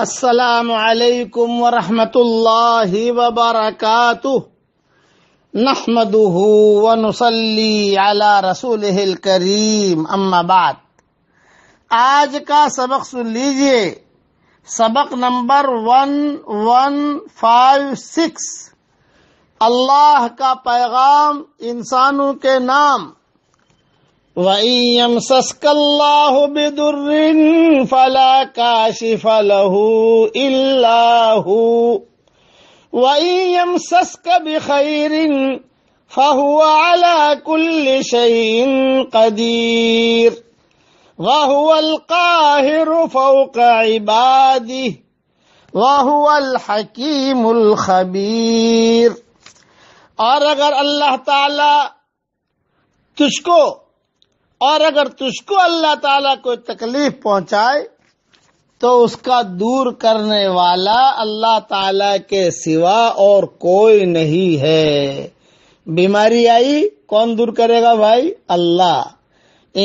السلام علیکم ورحمۃ اللہ وبرکاتہ نحمده ونصلي على رسوله الكريم اما بعد آج کا سبق سن لیجئے سبق نمبر 1156 اللہ کا پیغام انسانوں کے نام وئیم سس اللہ بین فلاش فلح اللہ وَإِن سس کب خیرن فہو الشعین قدیر واہ القا رف کا عبادی وحو الحکیم القبیر اور اگر اللہ تعالی تجھ کو اور اگر تجھ کو اللہ تعالیٰ کوئی تکلیف پہنچائے تو اس کا دور کرنے والا اللہ تعالی کے سوا اور کوئی نہیں ہے بیماری آئی کون دور کرے گا بھائی اللہ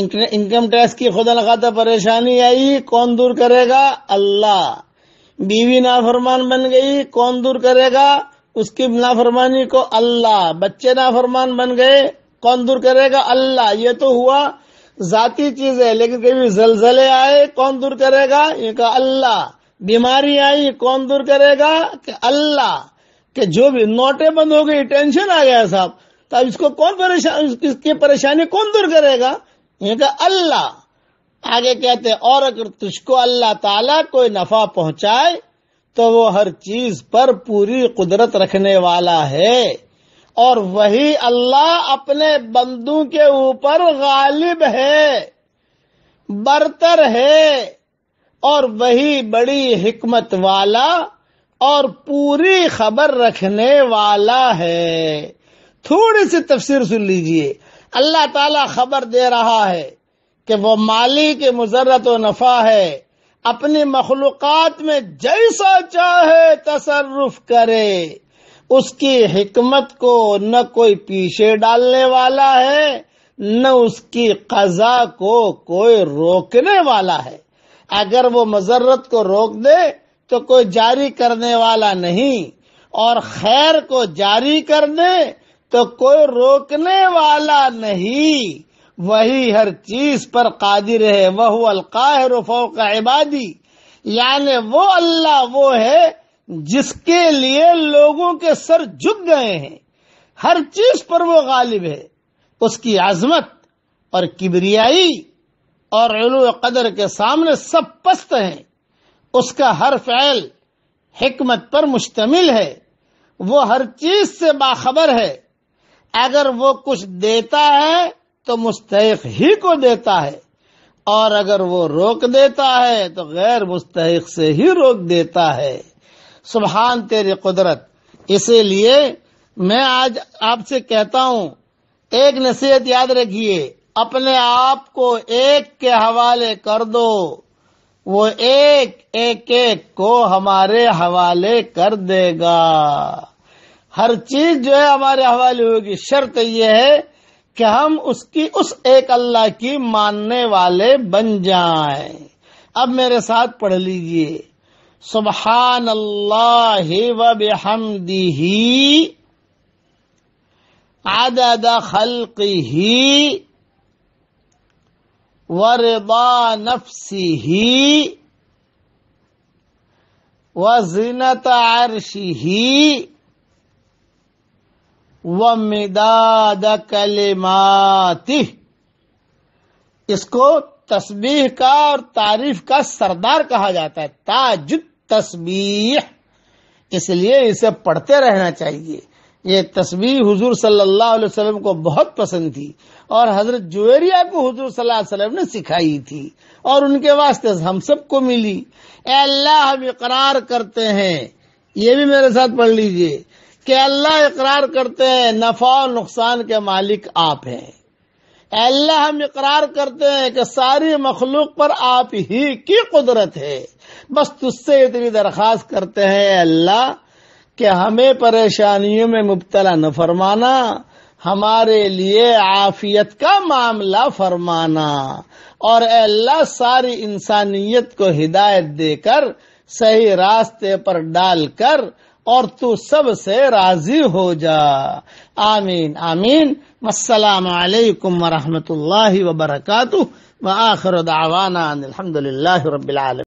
انکم ٹیکس کی خدا نخواطہ پریشانی آئی کون دور کرے گا اللہ بیوی نافرمان بن گئی کون دور کرے گا اس کی نافرمانی کو اللہ بچے نافرمان بن گئے کون دور کرے گا اللہ یہ تو ہوا ذاتی چیز ہے لیکن کبھی زلزلے آئے کون دور کرے گا یہ کہا اللہ بیماری آئی کون دور کرے گا کہ اللہ کہ جو بھی نوٹیں بند ہو گئی ٹینشن آ گیا صاحب تو اس کو کون پریشان اس کی پریشانی کون دور کرے گا یہ کہا اللہ آگے کہتے اور اگر تجھ کو اللہ تعالی کوئی نفع پہنچائے تو وہ ہر چیز پر پوری قدرت رکھنے والا ہے اور وہی اللہ اپنے بندوں کے اوپر غالب ہے برتر ہے اور وہی بڑی حکمت والا اور پوری خبر رکھنے والا ہے تھوڑی سی تفسیر سن لیجئے اللہ تعالی خبر دے رہا ہے کہ وہ مالی کے مزرت و نفع ہے اپنی مخلوقات میں جیسا چاہے تصرف کرے اس کی حکمت کو نہ کوئی پیچھے ڈالنے والا ہے نہ اس کی قضا کو کوئی روکنے والا ہے اگر وہ مذرت کو روک دے تو کوئی جاری کرنے والا نہیں اور خیر کو جاری کر دے تو کوئی روکنے والا نہیں وہی ہر چیز پر قادر ہے وہ القاہر فوق عبادی یعنی وہ اللہ وہ ہے جس کے لیے لوگوں کے سر جھک گئے ہیں ہر چیز پر وہ غالب ہے اس کی عظمت اور کبریائی اور علو قدر کے سامنے سب پست ہیں اس کا ہر فعل حکمت پر مشتمل ہے وہ ہر چیز سے باخبر ہے اگر وہ کچھ دیتا ہے تو مستحق ہی کو دیتا ہے اور اگر وہ روک دیتا ہے تو غیر مستحق سے ہی روک دیتا ہے سبحان تیری قدرت اسی لیے میں آج آپ سے کہتا ہوں ایک نصیحت یاد رکھیے اپنے آپ کو ایک کے حوالے کر دو وہ ایک ایک ایک کو ہمارے حوالے کر دے گا ہر چیز جو ہے ہمارے حوالے ہوگی شرط یہ ہے کہ ہم اس کی اس ایک اللہ کی ماننے والے بن جائیں اب میرے ساتھ پڑھ لیجئے سبحان اللہ و ہمدی عدد اد ورضا ہی وزنت با ومداد و زنت و اس کو تسبیح کا اور تعریف کا سردار کہا جاتا ہے تاج تسبیح اس لیے اسے پڑھتے رہنا چاہیے یہ تسبیح حضور صلی اللہ علیہ وسلم کو بہت پسند تھی اور حضرت کو حضور صلی اللہ علیہ وسلم نے سکھائی تھی اور ان کے واسطے ہم سب کو ملی اے اللہ ہم اقرار کرتے ہیں یہ بھی میرے ساتھ پڑھ لیجئے کہ اللہ اقرار کرتے ہیں نفع و نقصان کے مالک آپ ہیں اے اللہ ہم اقرار کرتے ہیں کہ ساری مخلوق پر آپ ہی کی قدرت ہے بس تج سے اتنی درخواست کرتے ہیں اے اللہ کہ ہمیں پریشانیوں میں مبتلا نہ فرمانا ہمارے لیے عافیت کا معاملہ فرمانا اور اے اللہ ساری انسانیت کو ہدایت دے کر صحیح راستے پر ڈال کر اور تو سب سے راضی ہو جا آمین آمین السلام علیکم ورحمۃ اللہ وبرکاتہ دعوانا الحمد للہ رب العالمین